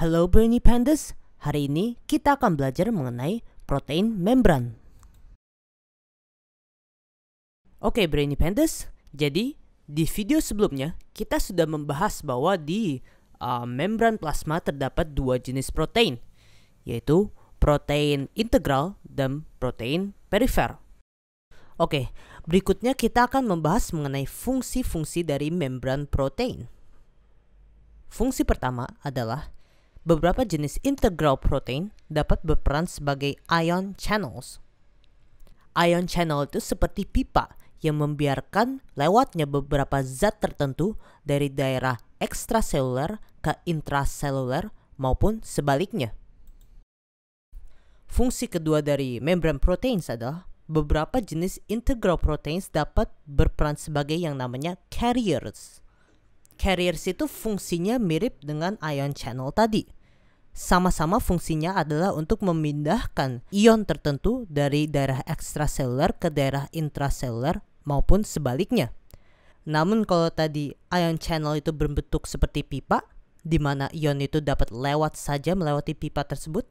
Hello Brainy Pandas, hari ini kita akan belajar mengenai protein membran. Oke Brainy Pandas, jadi di video sebelumnya kita sudah membahas bahwa di uh, membran plasma terdapat dua jenis protein, yaitu protein integral dan protein perifer. Oke, berikutnya kita akan membahas mengenai fungsi-fungsi dari membran protein. Fungsi pertama adalah beberapa jenis integral protein dapat berperan sebagai ion channels. Ion channel itu seperti pipa yang membiarkan lewatnya beberapa zat tertentu dari daerah ekstraseluler ke intraseluler maupun sebaliknya. Fungsi kedua dari membran protein adalah beberapa jenis integral proteins dapat berperan sebagai yang namanya carriers. Carriers itu fungsinya mirip dengan ion channel tadi sama-sama fungsinya adalah untuk memindahkan ion tertentu dari daerah ekstraseluler ke daerah intraseluler maupun sebaliknya. Namun kalau tadi ion channel itu berbentuk seperti pipa, di mana ion itu dapat lewat saja melewati pipa tersebut,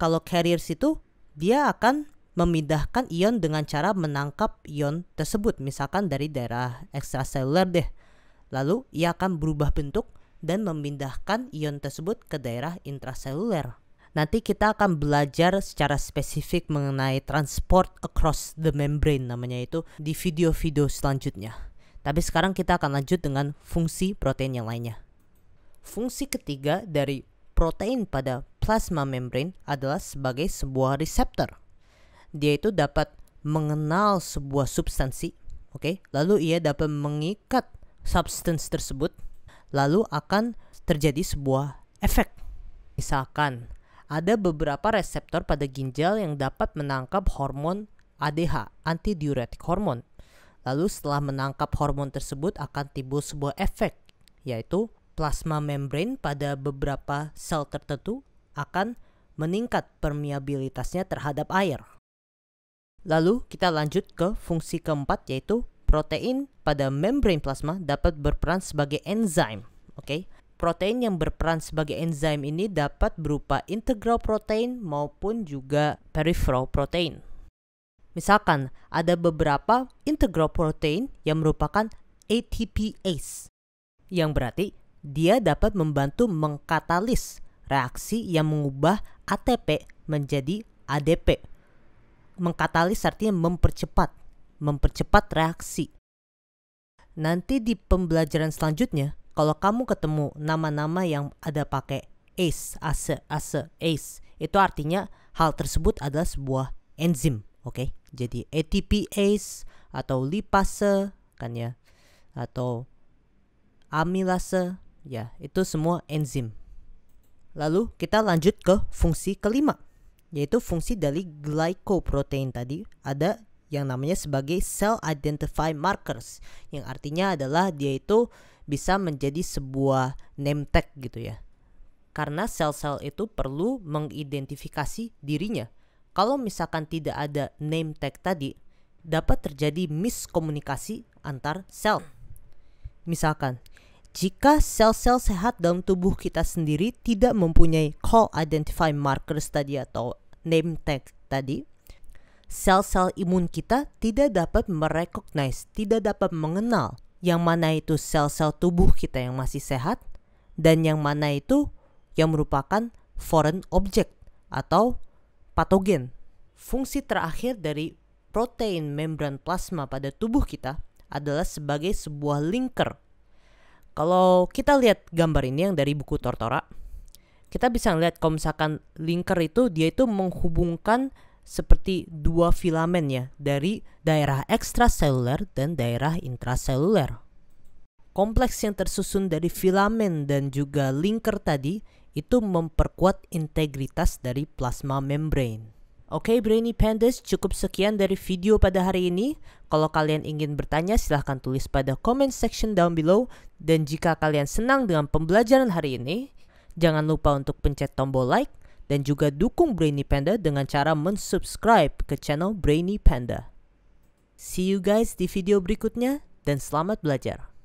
kalau carrier itu dia akan memindahkan ion dengan cara menangkap ion tersebut, misalkan dari daerah ekstraseluler deh. Lalu ia akan berubah bentuk dan memindahkan ion tersebut ke daerah intraseluler. Nanti kita akan belajar secara spesifik mengenai transport across the membrane namanya itu di video-video selanjutnya. Tapi sekarang kita akan lanjut dengan fungsi protein yang lainnya. Fungsi ketiga dari protein pada plasma membrane adalah sebagai sebuah reseptor. Dia itu dapat mengenal sebuah substansi, oke? Okay? Lalu ia dapat mengikat substance tersebut lalu akan terjadi sebuah efek. Misalkan, ada beberapa reseptor pada ginjal yang dapat menangkap hormon ADH, antidiuretik hormon. Lalu setelah menangkap hormon tersebut akan timbul sebuah efek, yaitu plasma membrane pada beberapa sel tertentu akan meningkat permeabilitasnya terhadap air. Lalu kita lanjut ke fungsi keempat yaitu Protein pada membrane plasma dapat berperan sebagai enzim, oke? Okay? Protein yang berperan sebagai enzim ini dapat berupa integral protein maupun juga peripheral protein. Misalkan ada beberapa integral protein yang merupakan ATPase yang berarti dia dapat membantu mengkatalis reaksi yang mengubah ATP menjadi ADP. Mengkatalis artinya mempercepat mempercepat reaksi. Nanti di pembelajaran selanjutnya, kalau kamu ketemu nama-nama yang ada pakai ACE, ACE, ACE, ACE, itu artinya hal tersebut adalah sebuah enzim, oke? Okay? Jadi ATPase atau lipase kan ya atau amilase ya, itu semua enzim. Lalu kita lanjut ke fungsi kelima yaitu fungsi dari glycoprotein tadi ada yang namanya sebagai cell identify markers yang artinya adalah dia itu bisa menjadi sebuah name tag gitu ya. Karena sel-sel itu perlu mengidentifikasi dirinya. Kalau misalkan tidak ada name tag tadi, dapat terjadi miskomunikasi antar sel. Misalkan, jika sel-sel sehat dalam tubuh kita sendiri tidak mempunyai call identify markers tadi atau name tag tadi, sel-sel imun kita tidak dapat merecognize, tidak dapat mengenal yang mana itu sel-sel tubuh kita yang masih sehat dan yang mana itu yang merupakan foreign object atau patogen. Fungsi terakhir dari protein membran plasma pada tubuh kita adalah sebagai sebuah linker. Kalau kita lihat gambar ini yang dari buku Tortora, kita bisa lihat kalau misalkan linker itu dia itu menghubungkan seperti dua filamen ya dari daerah ekstraseluler dan daerah intraseluler. Kompleks yang tersusun dari filamen dan juga linker tadi itu memperkuat integritas dari plasma membrane. Oke, okay, Brainy Pandas, cukup sekian dari video pada hari ini. Kalau kalian ingin bertanya, silahkan tulis pada comment section down below. Dan jika kalian senang dengan pembelajaran hari ini, jangan lupa untuk pencet tombol like, dan juga dukung Brainy Panda dengan cara mensubscribe ke channel Brainy Panda. See you guys di video berikutnya dan selamat belajar.